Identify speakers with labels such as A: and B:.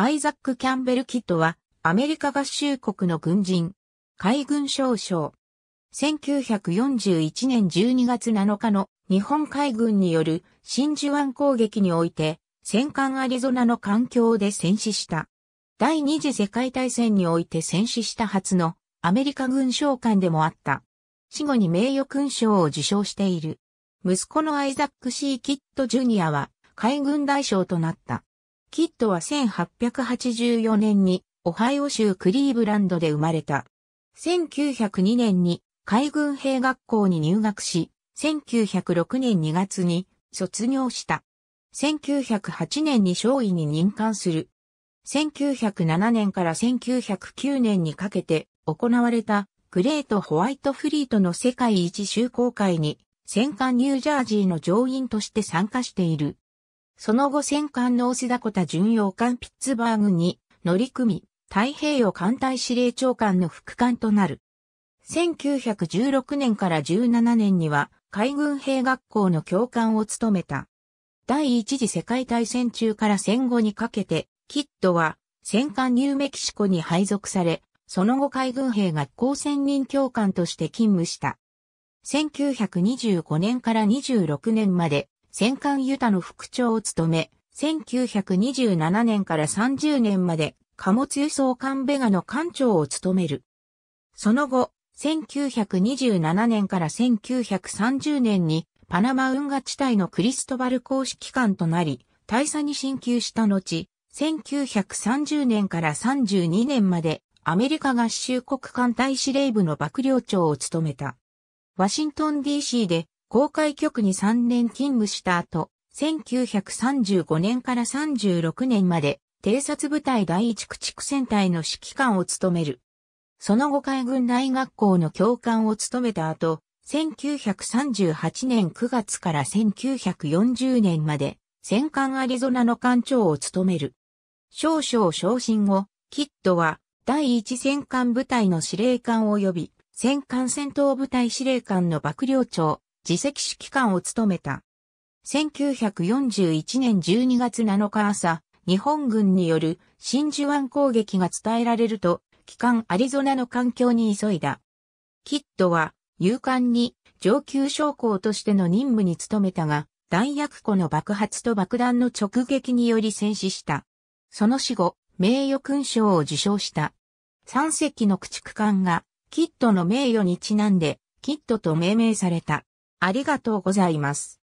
A: アイザック・キャンベル・キッドは、アメリカ合衆国の軍人、海軍少将。1941年12月7日の日本海軍による真珠湾攻撃において、戦艦アリゾナの環境で戦死した。第二次世界大戦において戦死した初のアメリカ軍将官でもあった。死後に名誉勲章を受章している。息子のアイザック・シー・キッド・ジュニアは海軍大将となった。キッドは1884年にオハイオ州クリーブランドで生まれた。1902年に海軍兵学校に入学し、1906年2月に卒業した。1908年に少尉に任官する。1907年から1909年にかけて行われたグレートホワイトフリートの世界一周航会に戦艦ニュージャージーの乗員として参加している。その後戦艦ノースダコタ巡洋艦ピッツバーグに乗り組み、太平洋艦隊司令長官の副官となる。1916年から17年には海軍兵学校の教官を務めた。第一次世界大戦中から戦後にかけて、キッドは戦艦ニューメキシコに配属され、その後海軍兵学校専任教官として勤務した。1925年から26年まで戦艦ユタの副長を務め、1927年から30年まで貨物輸送艦ベガの艦長を務める。その後、1927年から1930年にパナマ運河地帯のクリストバル公式艦となり、大佐に進級した後、1930年から32年までアメリカ合衆国艦隊司令部の幕僚長を務めた。ワシントン DC で公開局に3年勤務した後、1935年から36年まで、偵察部隊第一駆逐戦隊の指揮官を務める。その後海軍大学校の教官を務めた後、1938年9月から1940年まで、戦艦アリゾナの艦長を務める。少々昇進後、キッドは第一戦艦部隊の司令官及び戦艦戦闘部隊司令官の幕僚長、自席指揮官を務めた。1941年12月7日朝、日本軍による真珠湾攻撃が伝えられると、帰還アリゾナの環境に急いだ。キッドは、勇敢に上級将校としての任務に努めたが、弾薬庫の爆発と爆弾の直撃により戦死した。その死後、名誉勲章を受章した。三隻の駆逐艦が、キッドの名誉にちなんで、キッドと命名された。ありがとうございます。